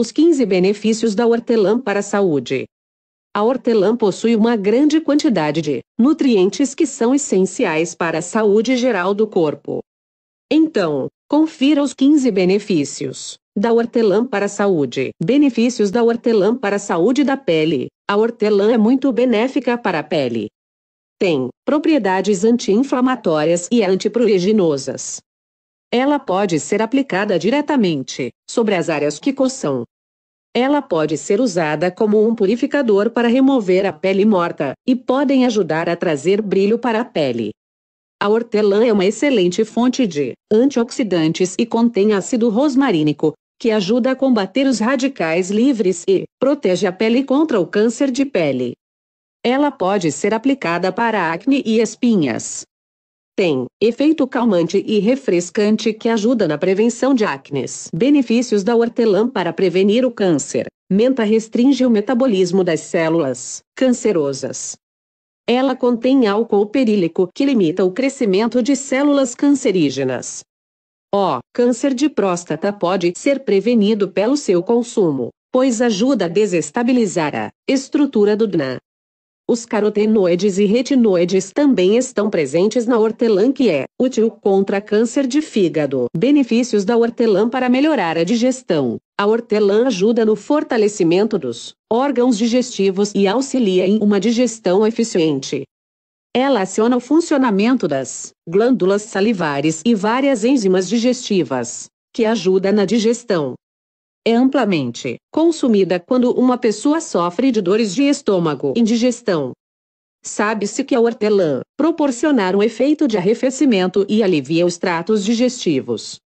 Os 15 benefícios da hortelã para a saúde. A hortelã possui uma grande quantidade de nutrientes que são essenciais para a saúde geral do corpo. Então, confira os 15 benefícios da hortelã para a saúde. Benefícios da hortelã para a saúde da pele. A hortelã é muito benéfica para a pele. Tem propriedades anti-inflamatórias e antipruriginosas. Ela pode ser aplicada diretamente sobre as áreas que coçam. Ela pode ser usada como um purificador para remover a pele morta e podem ajudar a trazer brilho para a pele. A hortelã é uma excelente fonte de antioxidantes e contém ácido rosmarínico, que ajuda a combater os radicais livres e protege a pele contra o câncer de pele. Ela pode ser aplicada para acne e espinhas, tem efeito calmante e refrescante que ajuda na prevenção de acnes. Benefícios da hortelã para prevenir o câncer. Menta restringe o metabolismo das células cancerosas. Ela contém álcool perílico que limita o crescimento de células cancerígenas. O câncer de próstata pode ser prevenido pelo seu consumo, pois ajuda a desestabilizar a estrutura do DNA os carotenoides e retinoides também estão presentes na hortelã que é útil contra câncer de fígado. Benefícios da hortelã para melhorar a digestão. A hortelã ajuda no fortalecimento dos órgãos digestivos e auxilia em uma digestão eficiente. Ela aciona o funcionamento das glândulas salivares e várias enzimas digestivas, que ajuda na digestão é amplamente consumida quando uma pessoa sofre de dores de estômago, indigestão. Sabe-se que a hortelã proporciona um efeito de arrefecimento e alivia os tratos digestivos.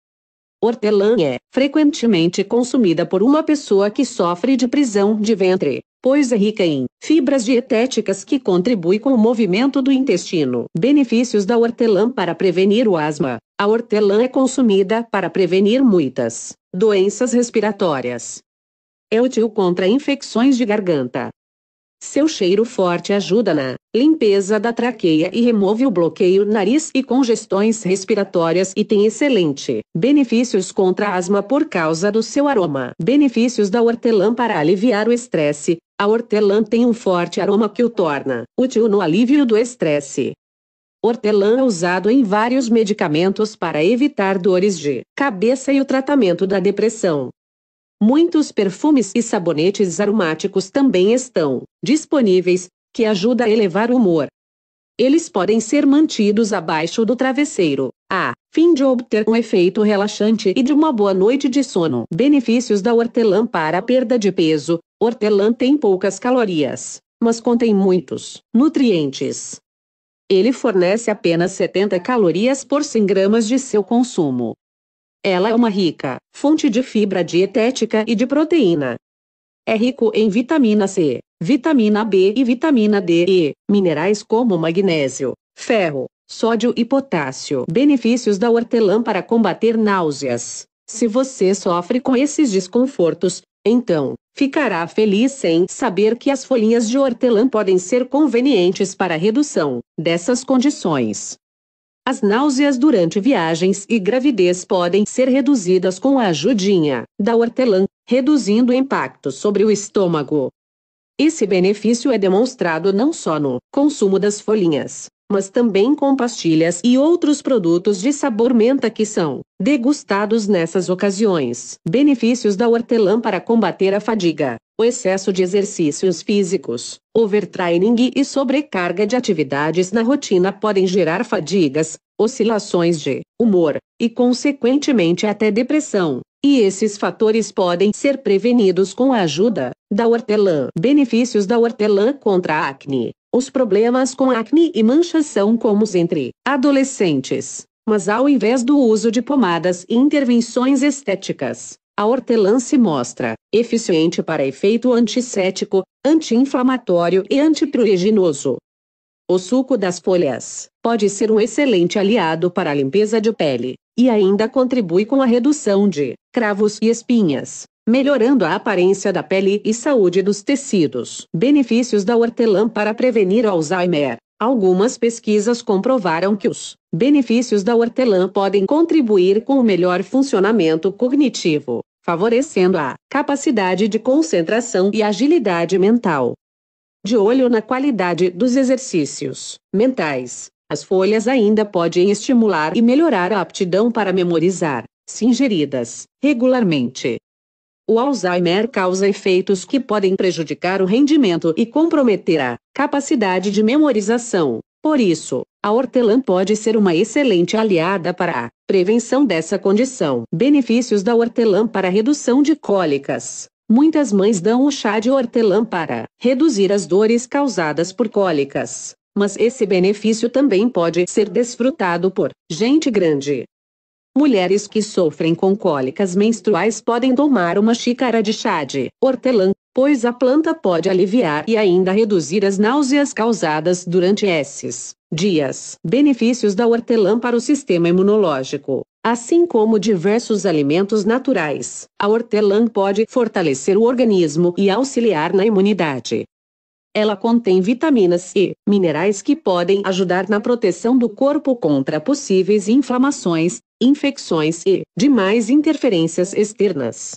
Hortelã é frequentemente consumida por uma pessoa que sofre de prisão de ventre, pois é rica em fibras dietéticas que contribui com o movimento do intestino. Benefícios da hortelã para prevenir o asma. A hortelã é consumida para prevenir muitas doenças respiratórias. É útil contra infecções de garganta, seu cheiro forte ajuda na limpeza da traqueia e remove o bloqueio nariz e congestões respiratórias e tem excelente benefícios contra asma por causa do seu aroma. Benefícios da hortelã para aliviar o estresse. A hortelã tem um forte aroma que o torna útil no alívio do estresse. Hortelã é usado em vários medicamentos para evitar dores de cabeça e o tratamento da depressão. Muitos perfumes e sabonetes aromáticos também estão disponíveis, que ajuda a elevar o humor. Eles podem ser mantidos abaixo do travesseiro, a fim de obter um efeito relaxante e de uma boa noite de sono. Benefícios da hortelã para a perda de peso: hortelã tem poucas calorias, mas contém muitos nutrientes. Ele fornece apenas 70 calorias por 100 gramas de seu consumo. Ela é uma rica fonte de fibra dietética e de proteína. É rico em vitamina C, vitamina B e vitamina D e minerais como magnésio, ferro, sódio e potássio. Benefícios da hortelã para combater náuseas. Se você sofre com esses desconfortos, então, ficará feliz em saber que as folhinhas de hortelã podem ser convenientes para a redução dessas condições. As náuseas durante viagens e gravidez podem ser reduzidas com a ajudinha da hortelã, reduzindo o impacto sobre o estômago. Esse benefício é demonstrado não só no consumo das folhinhas, mas também com pastilhas e outros produtos de sabor menta que são degustados nessas ocasiões. Benefícios da hortelã para combater a fadiga o excesso de exercícios físicos, overtraining e sobrecarga de atividades na rotina podem gerar fadigas, oscilações de humor e, consequentemente, até depressão. E esses fatores podem ser prevenidos com a ajuda da hortelã. Benefícios da hortelã contra a acne. Os problemas com acne e manchas são comuns entre adolescentes, mas ao invés do uso de pomadas e intervenções estéticas, a hortelã se mostra eficiente para efeito antisséptico, anti-inflamatório e antipruriginoso. O suco das folhas pode ser um excelente aliado para a limpeza de pele e ainda contribui com a redução de cravos e espinhas, melhorando a aparência da pele e saúde dos tecidos. Benefícios da hortelã para prevenir Alzheimer. Algumas pesquisas comprovaram que os benefícios da hortelã podem contribuir com o melhor funcionamento cognitivo, favorecendo a capacidade de concentração e agilidade mental. De olho na qualidade dos exercícios mentais, as folhas ainda podem estimular e melhorar a aptidão para memorizar, se ingeridas regularmente. O Alzheimer causa efeitos que podem prejudicar o rendimento e comprometer a capacidade de memorização. Por isso, a hortelã pode ser uma excelente aliada para a prevenção dessa condição. Benefícios da hortelã para redução de cólicas. Muitas mães dão o chá de hortelã para reduzir as dores causadas por cólicas, mas esse benefício também pode ser desfrutado por gente grande. Mulheres que sofrem com cólicas menstruais podem tomar uma xícara de chá de hortelã, pois a planta pode aliviar e ainda reduzir as náuseas causadas durante esses dias. Benefícios da hortelã para o sistema imunológico. Assim como diversos alimentos naturais, a hortelã pode fortalecer o organismo e auxiliar na imunidade. Ela contém vitaminas e minerais que podem ajudar na proteção do corpo contra possíveis inflamações, infecções e demais interferências externas.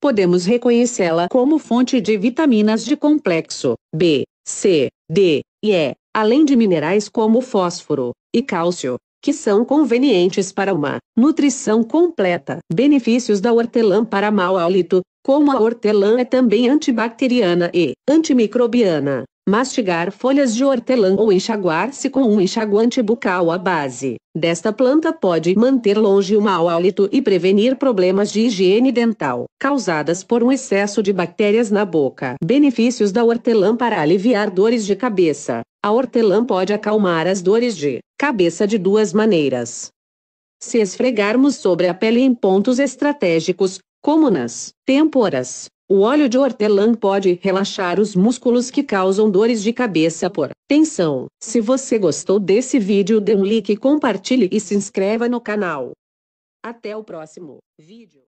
Podemos reconhecê-la como fonte de vitaminas de complexo B, C, D e E, além de minerais como fósforo e cálcio, que são convenientes para uma nutrição completa. Benefícios da hortelã para mau hálito, como a hortelã é também antibacteriana e antimicrobiana, Mastigar folhas de hortelã ou enxaguar-se com um enxaguante bucal à base desta planta pode manter longe o mau hálito e prevenir problemas de higiene dental causadas por um excesso de bactérias na boca. Benefícios da hortelã para aliviar dores de cabeça. A hortelã pode acalmar as dores de cabeça de duas maneiras. Se esfregarmos sobre a pele em pontos estratégicos, como nas têmporas, o óleo de hortelã pode relaxar os músculos que causam dores de cabeça por tensão. Se você gostou desse vídeo, dê um like, compartilhe e se inscreva no canal. Até o próximo vídeo.